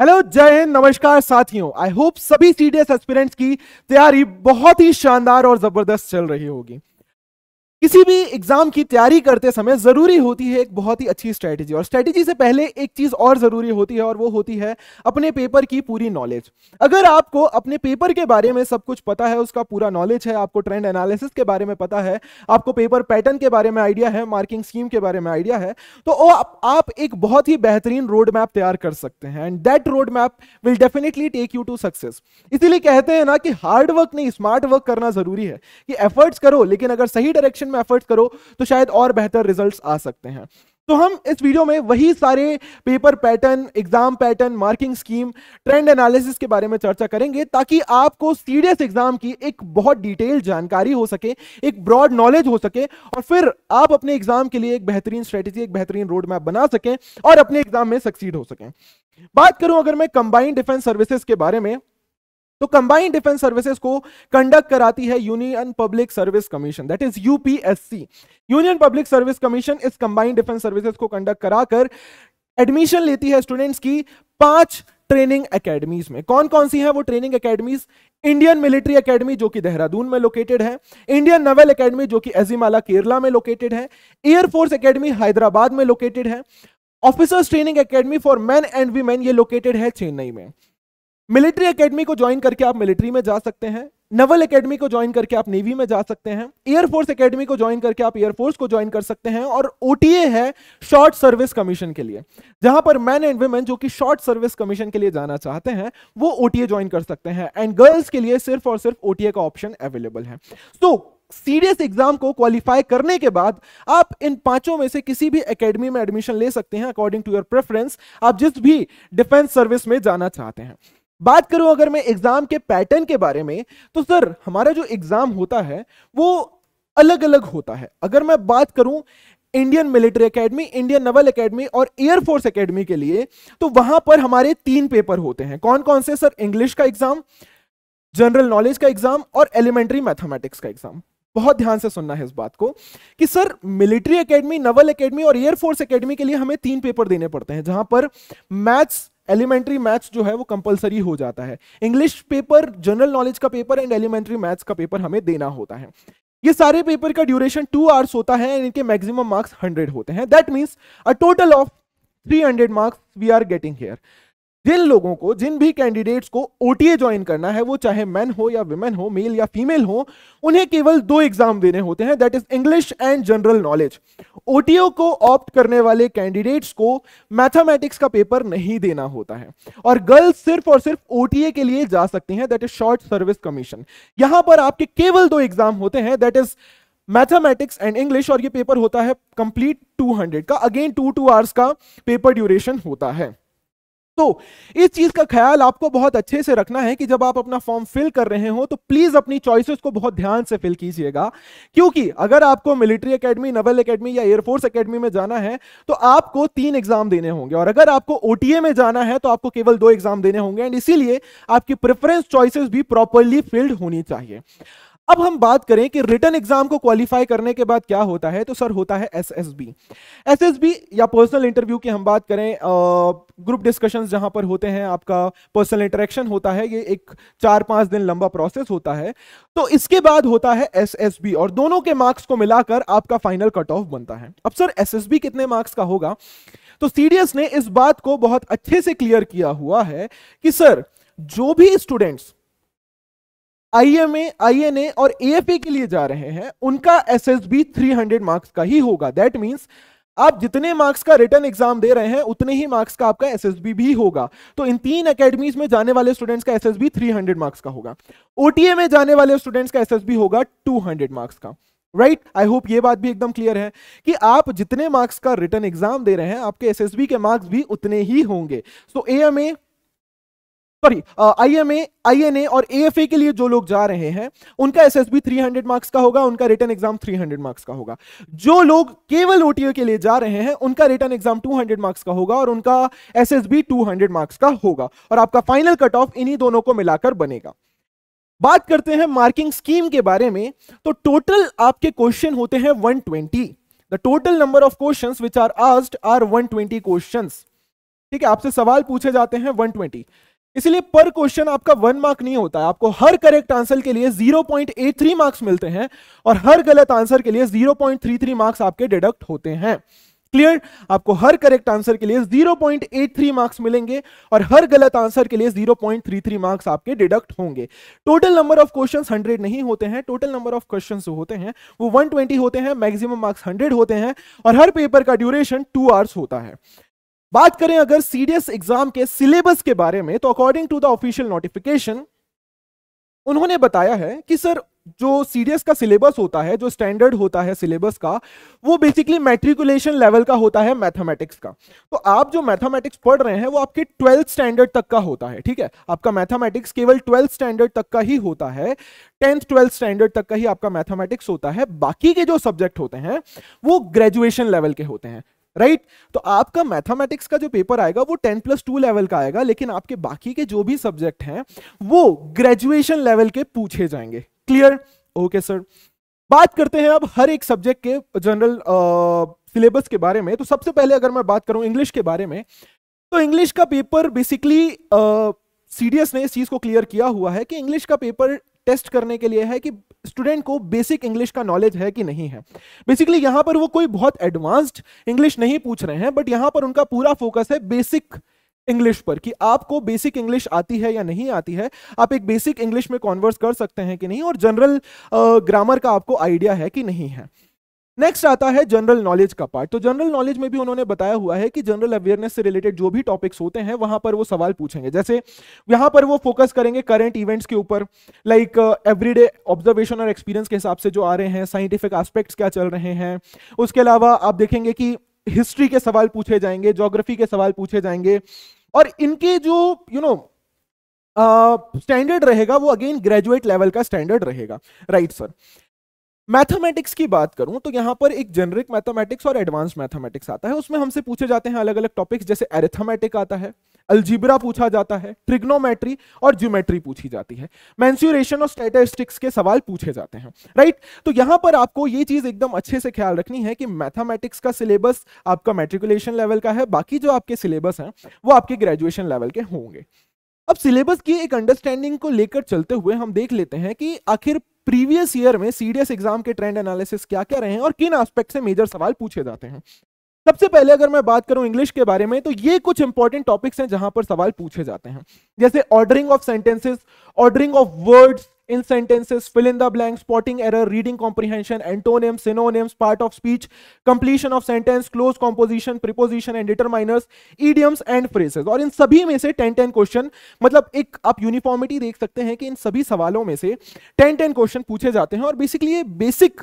Hello जय हिंद नमस्कार साथियों आई होप सभी सीडीएस एस्पिरेंट्स की तैयारी बहुत ही शानदार और जबरदस्त चल रही होगी किसी भी एग्जाम की तैयारी करते समय जरूरी होती है एक बहुत ही अच्छी स्ट्रैटेजी और स्ट्रैटेजी से पहले एक चीज और जरूरी होती है और वो होती है अपने पेपर की पूरी नॉलेज अगर आपको अपने पेपर के बारे में सब कुछ पता है उसका पूरा नॉलेज है आपको ट्रेंड एनालिसिस के बारे में पता है आपको पेपर पैटर्न के बारे में आइडिया है मार्किंग स्कीम के बारे में आइडिया है तो आप, आप एक बहुत ही बेहतरीन रोड मैप तैयार कर सकते हैं and that road map will definitely take you to success इसीलिए कहते हैं ना कि हार्ड वर्क नहीं स्मार्ट वर्क करना जरूरी है कि एफर्ट्स करो लेकिन अगर सही डायरेक्शन में एफर्ट्स करो तो शायद और बेहतर रिजल्ट्स आ सकते हैं तो हम इस वीडियो में वही सारे paper pattern exam pattern marking scheme trend analysis के बारे में चर्चा करेंगे ताकि आपको सीरियस एग्जाम की एक बहुत डिटेल जानकारी हो सके एक ब्रॉड नॉलेज हो सके और फिर आप अपने एग्जाम के लिए एक बेहतरीन स्ट्रेटेजी एक बेहतरीन रोड मैप बना सकें और अपने एग्जाम में सक्सीड हो सकें बात करूं अगर मैं कंबाइंड डिफेंस सर्विसेज के बारे में तो कंबाइंड डिफेंस सर्विसेज को कंडक्ट कराती है union public service commission that is UPSC union public service commission इस कंबाइंड डिफेंस सर्विसेज को कंडक्ट कराकर एडमिशन लेती है स्टूडेंट्स की पांच ट्रेनिंग एकेडमीज में कौन कौन सी है वो training academies Indian military academy जो कि देहरादून में लोकेटेड है इंडियन नवल एकेडमी जो कि एजीमाला केरला में लोकेटेड है एयरफोर्स एकेडमी हैदराबाद में लोकेटेड है officers training academy for men and women ये लोकेटेड है चेन्नई में मिलिट्री एकेडमी को ज्वाइन करके आप मिलिट्री में जा सकते हैं नवल एकेडमी को ज्वाइन करके आप नेवी में जा सकते हैं एयरफोर्स एकेडमी को ज्वाइन करके आप एयरफोर्स को ज्वाइन कर सकते हैं और ओटीए है शॉर्ट सर्विस कमीशन के लिए जहां पर मैन एंड वुमेन जो कि शॉर्ट सर्विस कमीशन के लिए जाना चाहते हैं वो ओटीए ज्वाइन कर सकते हैं एंड गर्ल्स के लिए सिर्फ और सिर्फ ओटीए का ऑप्शन अवेलेबल है सो so, सीरियस एग्जाम को क्वालिफाई करने के बाद आप इन पांचों में से किसी भी एकेडमी में एडमिशन ले सकते हैं अकॉर्डिंग टू योर प्रेफरेंस आप जिस भी डिफेंस सर्विस में जाना चाहते हैं बात करूं अगर मैं एग्जाम के पैटर्न के बारे में तो सर हमारा जो एग्जाम होता है वो अलग अलग होता है अगर मैं बात करूं Indian military academy Indian naval academy और एयरफोर्स एकेडमी के लिए तो वहां पर हमारे तीन पेपर होते हैं कौन कौन से सर इंग्लिश का एग्जाम जनरल नॉलेज का एग्जाम और एलिमेंट्री मैथमेटिक्स का एग्जाम बहुत ध्यान से सुनना है इस बात को कि sir military academy naval academy और एयरफोर्स एकेडमी के लिए हमें तीन पेपर देने पड़ते हैं जहां पर मैथ्स एलिमेंट्री मैथ्स जो है वो कंपलसरी हो जाता है इंग्लिश पेपर जनरल नॉलेज का पेपर एंड एलिमेंट्री मैथ्स का पेपर हमें देना होता है ये सारे पेपर का ड्यूरेशन टू आवर्स होता है एंड इनके मैक्सिमम मार्क्स हंड्रेड होते हैं that means a total of three hundred marks we are getting here जिन लोगों को जिन भी कैंडिडेट्स को ओटीए ज्वाइन करना है वो चाहे मैन हो या वुमेन हो मेल या फीमेल हो उन्हें केवल दो एग्जाम देने होते हैं that is English and general knowledge ओटीओ को ऑप्ट करने वाले कैंडिडेट्स को मैथमेटिक्स का पेपर नहीं देना होता है और गर्ल्स सिर्फ और सिर्फ ओटीए के लिए जा सकती हैं that is short service commission यहां पर आपके केवल दो एग्जाम होते हैं that is mathematics and English और ये पेपर होता है कंप्लीट 200 का अगेन टू टू आवर्स का पेपर ड्यूरेशन होता है तो इस चीज का ख्याल आपको बहुत अच्छे से रखना है कि जब आप अपना फॉर्म फिल कर रहे हो तो प्लीज अपनी चॉइसेस को बहुत ध्यान से फिल कीजिएगा क्योंकि अगर आपको मिलिट्री एकेडमी नवल एकेडमी या एयरफोर्स एकेडमी में जाना है तो आपको तीन एग्जाम देने होंगे और अगर आपको ओटीए में जाना है तो आपको केवल दो एग्जाम देने होंगे एंड इसीलिए आपकी प्रेफरेंस चॉइसेस भी प्रॉपरली फिल्ड होनी चाहिए अब हम बात करें कि रिटर्न एग्जाम को क्वालिफाई करने के बाद क्या होता है तो सर होता है एसएसबी एसएसबी या पर्सनल इंटरव्यू की हम बात करें ग्रुप डिस्कशंस जहां पर होते हैं आपका पर्सनल इंटरेक्शन होता है ये एक चार पांच दिन लंबा प्रोसेस होता है तो इसके बाद होता है एसएसबी और दोनों के मार्क्स को मिलाकर आपका फाइनल कट ऑफ बनता है अब सर बी कितने मार्क्स का होगा तो सीडीएस ने इस बात को बहुत अच्छे से क्लियर किया हुआ है कि सर जो भी स्टूडेंट्स आईएमए, आईएनए और एएफए के लिए जा रहे हैं उनका एसएसबी 300 मार्क्स का ही होगा दैट मींस आप जितने मार्क्स का रिटर्न एग्जाम दे रहे हैं उतने ही मार्क्स का आपका एसएसबी भी होगा तो इन तीन एकेडमीज में जाने वाले स्टूडेंट्स का एसएसबी 300 मार्क्स का होगा ओटीए में जाने वाले स्टूडेंट्स का एसएसबी होगा 200 मार्क्स का राइट आई होप ये बात भी एकदम क्लियर है कि आप जितने मार्क्स का रिटर्न एग्जाम दे रहे हैं आपके एसएसबी के मार्क्स भी उतने ही होंगे so uh um sorry IMA INA और एएफए के लिए जो लोग जा रहे हैं उनका एसएसबी 300 मार्क्स का होगा उनका रिटर्न एग्जाम 300 मार्क्स का होगा जो लोग केवल ओटीए के लिए जा रहे हैं उनका रिटर्न एग्जाम 200 मार्क्स का होगा और उनका एसएसबी 200 मार्क्स का होगा और आपका फाइनल कट ऑफ इन्हीं दोनों को मिलाकर बनेगा बात करते हैं मार्किंग स्कीम के बारे में तो टोटल आपके क्वेश्चन होते हैं one twenty the total number of question which are asked are one twenty question ठीक है आपसे सवाल पूछे जाते हैं 120 इसलिए पर क्वेश्चन आपका वन मार्क नहीं होता है आपको हर करेक्ट आंसर के लिए 0.83 मार्क्स मिलते हैं और हर गलत आंसर के लिए 0.33 मार्क्स आपके डिडक्ट होते हैं क्लियर आपको हर करेक्ट आंसर के लिए 0.83 मार्क्स मिलेंगे और हर गलत आंसर के लिए 0.33 मार्क्स आपके डिडक्ट होंगे टोटल नंबर ऑफ क्वेश्चंस 100 नहीं होते हैं टोटल नंबर ऑफ क्वेश्चंस जो होते हैं वो 120 होते हैं मैक्सिमम मार्क्स 100 होते हैं और हर पेपर का ड्यूरेशन टू आवर्स होता है बात करें अगर सीडीएस एग्जाम के सिलेबस के बारे में तो according to the official notification उन्होंने बताया है कि सर जो सीडीएस का सिलेबस होता है जो स्टैंडर्ड होता है सिलेबस का वो बेसिकली मैट्रिकुलेशन लेवल का होता है मैथमेटिक्स का तो आप जो मैथमेटिक्स पढ़ रहे हैं वो आपके ट्वेल्थ स्टैंडर्ड तक का होता है ठीक है आपका मैथमेटिक्स केवल ट्वेल्थ स्टैंडर्ड तक का ही होता है टेंथ ट्वेल्थ स्टैंडर्ड तक का ही आपका मैथमेटिक्स होता है बाकी के जो सब्जेक्ट होते हैं वो ग्रेजुएशन लेवल के होते हैं राइट right? तो आपका मैथमेटिक्स का जो पेपर आएगा वो टेन प्लस टू लेवल का आएगा लेकिन आपके बाकी के जो भी सब्जेक्ट हैं वो ग्रेजुएशन लेवल के पूछे जाएंगे क्लियर ओके सर बात करते हैं अब हर एक सब्जेक्ट के जनरल सिलेबस के बारे में तो सबसे पहले अगर मैं बात करूं इंग्लिश के बारे में तो इंग्लिश का पेपर बेसिकली सीडीएस ने इस चीज को क्लियर किया हुआ है कि इंग्लिश का पेपर टेस्ट करने के लिए है कि स्टूडेंट को बेसिक इंग्लिश का नॉलेज है कि नहीं है बेसिकली यहाँ पर वो कोई बहुत एडवांस्ड इंग्लिश नहीं पूछ रहे हैं बट यहाँ पर उनका पूरा फोकस है बेसिक इंग्लिश पर कि आपको बेसिक इंग्लिश आती है या नहीं आती है आप एक बेसिक इंग्लिश में कॉन्वर्स कर सकते हैं कि नहीं और जनरल ग्रामर का आपको आइडिया है कि नहीं है नेक्स्ट आता है जनरल नॉलेज का पार्ट तो जनरल नॉलेज में भी उन्होंने बताया हुआ है कि जनरल अवेयरनेस से रिलेटेड जो भी टॉपिक्स होते हैं वहां पर वो सवाल पूछेंगे जैसे यहां पर वो फोकस करेंगे करंट इवेंट्स के ऊपर लाइक एवरीडे ऑब्जर्वेशन और एक्सपीरियंस के हिसाब से जो आ रहे हैं साइंटिफिक आस्पेक्ट्स क्या चल रहे हैं उसके अलावा आप देखेंगे कि हिस्ट्री के सवाल पूछे जाएंगे जोग्राफी के सवाल पूछे जाएंगे और इनके जो यू नो स्टैंडर्ड रहेगा वो अगेन ग्रेजुएट लेवल का स्टैंडर्ड रहेगा राइट सर मैथमेटिक्स की बात करूं तो यहां पर एक जेनरिक मैथमेटिक्स और एडवांस मैथमेटिक्स आता है उसमें हमसे पूछे जाते हैं अलग अलग टॉपिक्स जैसे एरिथमेटिक आता है अल्जीब्रा पूछा जाता है ट्रिग्नोमेट्री और ज्योमेट्री पूछी जाती है मैंस्यूरेशन और स्टेटिस्टिक्स के सवाल पूछे जाते हैं राइट तो यहां पर आपको ये चीज एकदम अच्छे से ख्याल रखनी है कि मैथमेटिक्स का सिलेबस आपका मेट्रिकुलेशन लेवल का है बाकी जो आपके सिलेबस हैं वो आपके ग्रेजुएशन लेवल के होंगे अब सिलेबस की एक अंडरस्टैंडिंग को लेकर चलते हुए हम देख लेते हैं कि आखिर प्रीवियस ईयर में सीडीएस एग्जाम के ट्रेंड एनालिसिस क्या क्या रहे हैं और किन एस्पेक्ट से मेजर सवाल पूछे जाते हैं सबसे पहले अगर मैं बात करूं इंग्लिश के बारे में तो ये कुछ इंपॉर्टेंट टॉपिक्स हैं जहां पर सवाल पूछे जाते हैं जैसे ordering of sentences ordering of words in sentences, fill in the blank, spotting error, reading comprehension, antonyms, synonyms, part of speech, completion of sentence, close composition, preposition and determiners, idioms and phrases. और इन सभी में से 10-10 question मतलब एक आप uniformity देख सकते हैं कि इन सभी सवालों में से 10-10 क्वेश्चन पूछे जाते हैं और बेसिकली ये बेसिक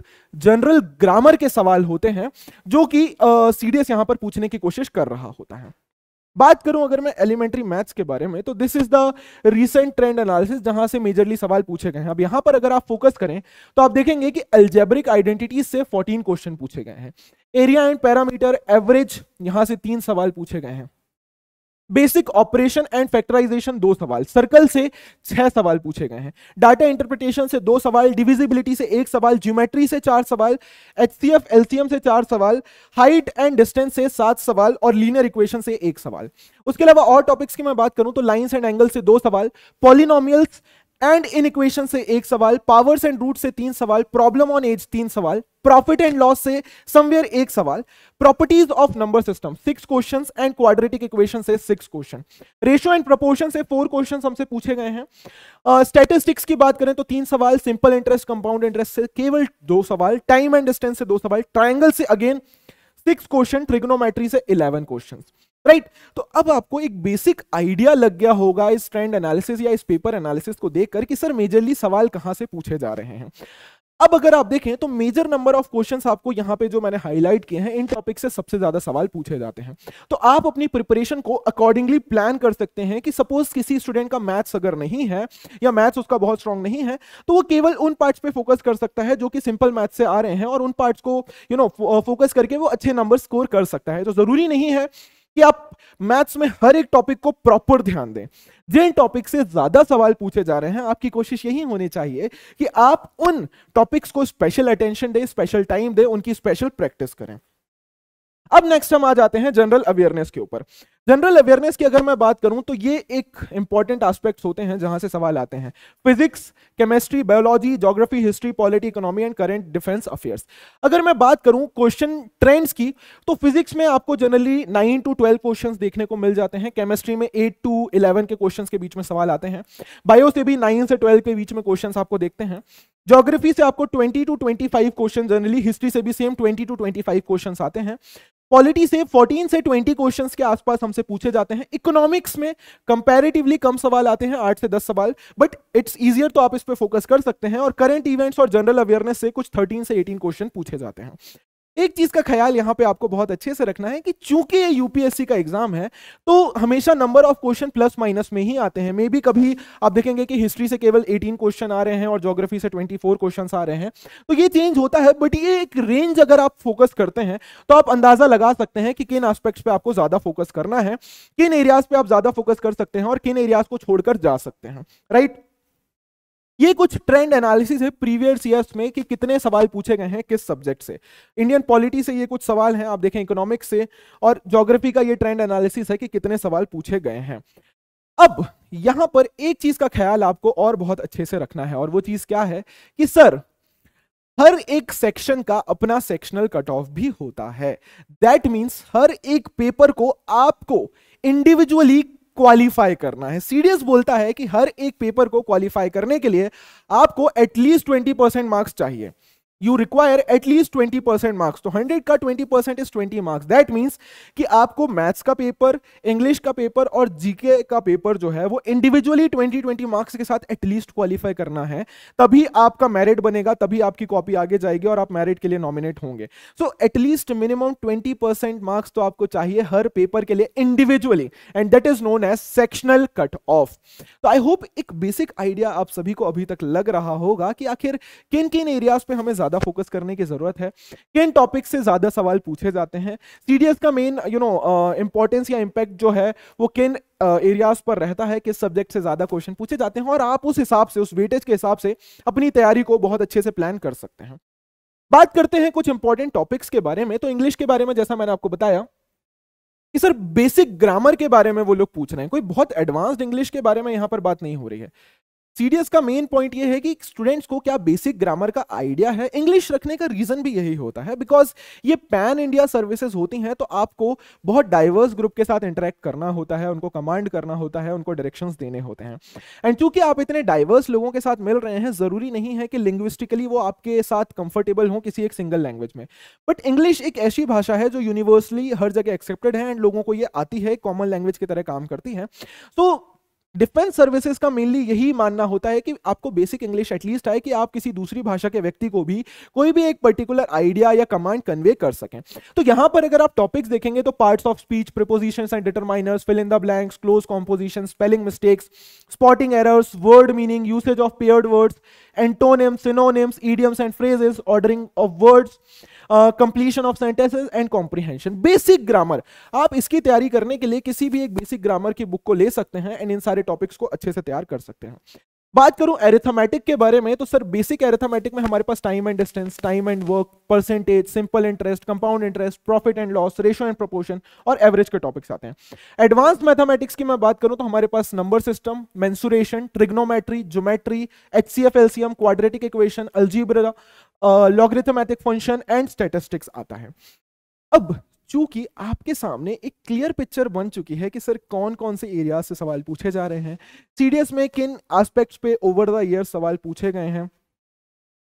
जनरल ग्रामर के सवाल होते हैं जो कि सीडीएस uh, यहां पर पूछने की कोशिश कर रहा होता है बात करूं अगर मैं एलिमेंट्री मैथ्स के बारे में तो this is the recent trend analysis जहां से मेजरली सवाल पूछे गए हैं अब यहां पर अगर आप फोकस करें तो आप देखेंगे कि एल्जेब्रिक आइडेंटिटीज से 14 क्वेश्चन पूछे गए हैं एरिया एंड पैरामीटर एवरेज यहां से तीन सवाल पूछे गए हैं बेसिक ऑपरेशन एंड फैक्टराइजेशन दो सवाल सर्कल से छह सवाल पूछे गए हैं डाटा इंटरप्रिटेशन से दो सवाल डिविजिबिलिटी से एक सवाल ज्योमेट्री से चार सवाल एच सी एफ एलसीएम से चार सवाल हाइट एंड डिस्टेंस से सात सवाल और लीनियर इक्वेशन से एक सवाल उसके अलावा और टॉपिक्स की मैं बात करूं तो लाइन्स एंड एंगल से दो सवाल पॉलिनोमियल्स एंड इन इक्वेशन से एक सवाल पावर्स एंड रूट से तीन सवाल प्रॉब्लम ऑन एज तीन सवाल प्रॉफिट एंड लॉस से समवेयर एक सवाल properties of number system six questions and quadratic equation से six question ratio and proportion से फोर क्वेश्चंस हमसे पूछे गए हैं स्टेटिस्टिक्स uh, की बात करें तो तीन सवाल सिंपल इंटरेस्ट कंपाउंड इंटरेस्ट से केवल दो सवाल टाइम एंड डिस्टेंस से दो सवाल ट्राइंगल से अगेन सिक्स क्वेश्चन ट्रिग्नोमेट्री से इलेवन क्वेश्चन राइट right? तो अब आपको एक बेसिक आइडिया लग गया होगा इस ट्रेंड एनालिसिस या इस पेपर एनालिसिस को देखकर कि सर मेजरली सवाल कहां से पूछे जा रहे हैं अब अगर आप देखें तो मेजर नंबर ऑफ क्वेश्चंस आपको यहां पे जो मैंने हाईलाइट किए हैं इन टॉपिक से सबसे ज्यादा सवाल पूछे जाते हैं तो आप अपनी प्रिपरेशन को अकॉर्डिंगली प्लान कर सकते हैं कि सपोज किसी स्टूडेंट का मैथ्स अगर नहीं है या मैथ्स उसका बहुत स्ट्रांग नहीं है तो वो केवल उन पार्ट पे फोकस कर सकता है जो कि सिंपल मैथ्स से आ रहे हैं और उन पार्ट को यू नो फोकस करके वो अच्छे नंबर स्कोर कर सकता है तो जरूरी नहीं है कि आप मैथ्स में हर एक टॉपिक को प्रॉपर ध्यान दें जिन टॉपिक से ज्यादा सवाल पूछे जा रहे हैं आपकी कोशिश यही होनी चाहिए कि आप उन टॉपिक्स को स्पेशल अटेंशन दें स्पेशल टाइम दें उनकी स्पेशल प्रैक्टिस करें अब नेक्स्ट हम आ जाते हैं जनरल अवेयरनेस के ऊपर जनरल अवेयरनेस की अगर मैं बात करूं तो ये एक इंपॉर्टेंट एस्पेक्ट्स होते हैं जहां से सवाल आते हैं physics chemistry biology geography history polity economy and current defence affairs अगर मैं बात करूं क्वेश्चन ट्रेंड्स की तो फिजिक्स में आपको generally nine to twelve question देखने को मिल जाते हैं केमिस्ट्री में एट टू इलेवन के क्वेश्चन के बीच में सवाल आते हैं बायो से भी नाइन से ट्वेल्व के बीच में क्वेश्चन आपको देखते हैं ज्योग्राफी से आपको 20 टू 25 क्वेश्चन जनरली हिस्ट्री से भी सेम 20 टू 25 क्वेश्चंस आते हैं पॉलिटी से 14 से 20 क्वेश्चंस के आसपास हमसे पूछे जाते हैं इकोनॉमिक्स में कंपैरेटिवली कम सवाल आते हैं आठ से दस सवाल बट इट्स इजियर तो आप इस पर फोकस कर सकते हैं और करंट इवेंट्स और जनरल अवेयरनेस से कुछ 13 से 18 क्वेश्चन पूछे जाते हैं एक चीज का ख्याल यहाँ पे आपको बहुत अच्छे से रखना है कि चूंकि ये यूपीएससी का एग्जाम है तो हमेशा number of question plus minus में ही आते हैं मे बी कभी आप देखेंगे कि हिस्ट्री से केवल 18 क्वेश्चन आ रहे हैं और जोग्राफी से 24 क्वेश्चन आ रहे हैं तो ये चेंज होता है बट ये एक रेंज अगर आप फोकस करते हैं तो आप अंदाजा लगा सकते हैं कि किन आस्पेक्ट पे आपको ज्यादा फोकस करना है किन एरियाज पे आप ज्यादा फोकस कर सकते हैं और किन एरियाज को छोड़कर जा सकते हैं राइट right? ये कुछ ट्रेंड एनालिसिस है प्रीवियस ईयर्स में कि कितने सवाल पूछे गए हैं किस सब्जेक्ट से इंडियन पॉलिटी से ये कुछ सवाल हैं आप देखें इकोनॉमिक्स से और ज्योग्राफी का ये ट्रेंड एनालिसिस है कि कितने सवाल पूछे गए हैं अब यहां पर एक चीज का ख्याल आपको और बहुत अच्छे से रखना है और वो चीज क्या है कि सर हर एक सेक्शन का अपना सेक्शनल कट ऑफ भी होता है दैट मीन्स हर एक पेपर को आपको इंडिविजुअली क्वालिफाई करना है सीडीएस बोलता है कि हर एक पेपर को क्वालिफाई करने के लिए आपको एटलीस्ट ट्वेंटी परसेंट मार्क्स चाहिए you require at least twenty percent marks तो हंड्रेड का twenty percent is twenty marks that means कि आपको मैथ्स का पेपर इंग्लिश का पेपर और जीके का पेपर जो है वो इंडिविजुअली ट्वेंटी ट्वेंटी मार्क्स के साथ एटलीस्ट क्वालिफाई करना है तभी आपका मेरिट बनेगा तभी आपकी कॉपी आगे जाएगी और आप मेरिट के लिए नॉमिनेट होंगे so at least minimum twenty percent marks तो आपको चाहिए हर पेपर के लिए individually and that is known as sectional cut off तो आई होप एक बेसिक आइडिया आप सभी को अभी तक लग रहा होगा कि आखिर किन किन एरियाज पे हमें ज्यादा ज्यादा फोकस करने की जरूरत है किन टॉपिक से ज्यादा सवाल पूछे जाते हैं सीडीएस का मेन यू नो इंपॉर्टेंस या इम्पैक्ट जो है वो किन एरियाज uh, पर रहता है किस सब्जेक्ट से ज्यादा क्वेश्चन पूछे जाते हैं और आप उस हिसाब से उस वेटेज के हिसाब से अपनी तैयारी को बहुत अच्छे से प्लान कर सकते हैं बात करते हैं कुछ इंपॉर्टेंट टॉपिक्स के बारे में तो इंग्लिश के बारे में जैसा मैंने आपको बताया कि सर बेसिक ग्रामर के बारे में वो लोग पूछ रहे हैं कोई बहुत एडवांस्ड इंग्लिश के बारे में यहां पर बात नहीं हो रही है सीडीएस का मेन पॉइंट ये है कि स्टूडेंट्स को क्या बेसिक ग्रामर का आइडिया है इंग्लिश रखने का रीजन भी यही होता है बिकॉज ये पैन इंडिया सर्विसेज होती हैं तो आपको बहुत डाइवर्स ग्रुप के साथ इंटरेक्ट करना होता है उनको कमांड करना होता है उनको डायरेक्शंस देने होते हैं एंड चूंकि आप इतने डाइवर्स लोगों के साथ मिल रहे हैं ज़रूरी नहीं है कि लिंग्विस्टिकली वो आपके साथ कंफर्टेबल हों किसी एक सिंगल लैंग्वेज में बट इंग्लिश एक ऐसी भाषा है जो यूनिवर्सली हर जगह एक्सेप्टेड है एंड लोगों को ये आती है कॉमन लैंग्वेज की तरह काम करती है तो so, डिफेंस सर्विसेज का मेनली यही मानना होता है कि आपको बेसिक इंग्लिश एटलीस्ट आए कि आप किसी दूसरी भाषा के व्यक्ति को भी कोई भी एक पर्टिकुलर आइडिया या कमांड कन्वे कर सकें तो यहां पर अगर आप टॉपिक्स देखेंगे तो parts of speech preposition and determiners fill in the blanks cloze composition spelling mistakes spotting errors word meaning usage of paired words antonyms synonyms idioms and phrases ordering of words completion of sentences and comprehension basic grammar आप इसकी तैयारी करने के लिए किसी भी एक basic grammar की बुक को ले सकते हैं एंड इन सारे टॉपिक्स को अच्छे से तैयार कर सकते हैं बात करूं एरिथमेटिक के बारे में तो सर बेसिक एरिथमेटिक में हमारे पास time and distance time and work percentage simple interest compound interest profit and loss ratio and proportion और एवरेज के टॉपिक्स आते हैं एडवांस मैथमेटिक्स की मैं बात करूं तो हमारे पास number system mensuration trigonometry geometry F LCM quadratic equation algebra logarithmic function and statistics आता है अब चूंकि आपके सामने एक क्लियर पिक्चर बन चुकी है कि सर कौन कौन से एरिया से सवाल पूछे जा रहे हैं सीडीएस में किन एस्पेक्ट्स पे ओवर द ईयर सवाल पूछे गए हैं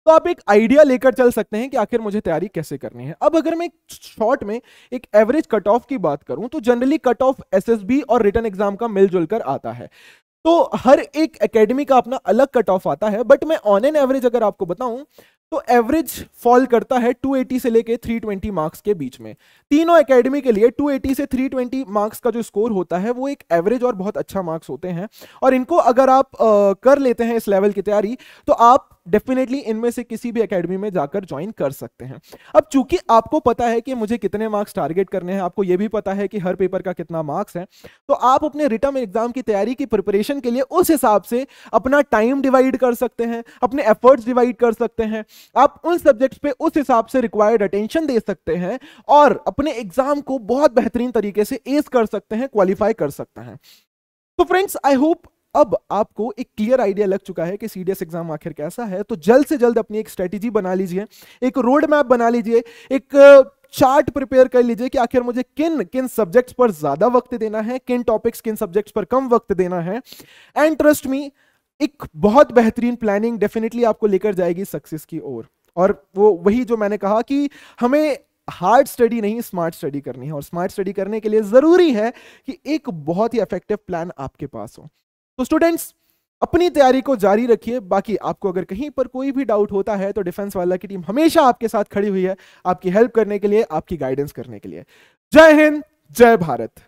तो आप एक आइडिया लेकर चल सकते हैं कि आखिर मुझे तैयारी कैसे करनी है अब अगर मैं शॉर्ट में एक एवरेज कट ऑफ की बात करूं तो जनरली कट ऑफ एस और रिटर्न एग्जाम का मिलजुल कर आता है तो हर एक एकेडमी का अपना अलग कट ऑफ आता है बट मैं ऑन एन एवरेज अगर आपको बताऊं तो एवरेज फॉल करता है 280 से लेके 320 मार्क्स के बीच में तीनों एकेडमी के लिए 280 से 320 मार्क्स का जो स्कोर होता है वो एक एवरेज और बहुत अच्छा मार्क्स होते हैं और इनको अगर आप आ, कर लेते हैं इस लेवल की तैयारी तो आप डेफिनेटली इनमें से किसी भी एकेडमी में जाकर ज्वाइन कर सकते हैं अब चूंकि आपको पता है कि मुझे कितने मार्क्स टारगेट करने हैं आपको यह भी पता है कि हर पेपर का कितना मार्क्स है तो आप अपने रिटर्न एग्जाम की तैयारी की प्रिपरेशन के लिए उस हिसाब से अपना टाइम डिवाइड कर सकते हैं अपने एफर्ट्स डिवाइड कर सकते हैं आप उन सब्जेक्ट्स पे उस हिसाब से रिक्वायर्ड अटेंशन दे सकते हैं और अपने एग्जाम को बहुत बेहतरीन तरीके से एस कर सकते हैं क्वालिफाई कर सकते हैं तो फ्रेंड्स आई होप अब आपको एक क्लियर आइडिया लग चुका है कि सीडीएस एग्जाम आखिर कैसा है तो जल्द से जल्द अपनी एक स्ट्रेटेजी बना लीजिए एक रोड मैप बना लीजिए एक चार्ट प्रिपेयर कर लीजिए कि आखिर मुझे किन किन सब्जेक्ट्स पर ज्यादा वक्त देना है किन टॉपिक्स किन सब्जेक्ट्स पर कम वक्त देना है एंड ट्रस्ट मी एक बहुत बेहतरीन प्लानिंग डेफिनेटली आपको लेकर जाएगी सक्सेस की ओर और वो वही जो मैंने कहा कि हमें हार्ड स्टडी नहीं स्मार्ट स्टडी करनी है और स्मार्ट स्टडी करने के लिए ज़रूरी है कि एक बहुत ही इफेक्टिव प्लान आपके पास हो तो स्टूडेंट्स अपनी तैयारी को जारी रखिए बाकी आपको अगर कहीं पर कोई भी डाउट होता है तो डिफेंस वाला की टीम हमेशा आपके साथ खड़ी हुई है आपकी हेल्प करने के लिए आपकी गाइडेंस करने के लिए जय हिंद जय भारत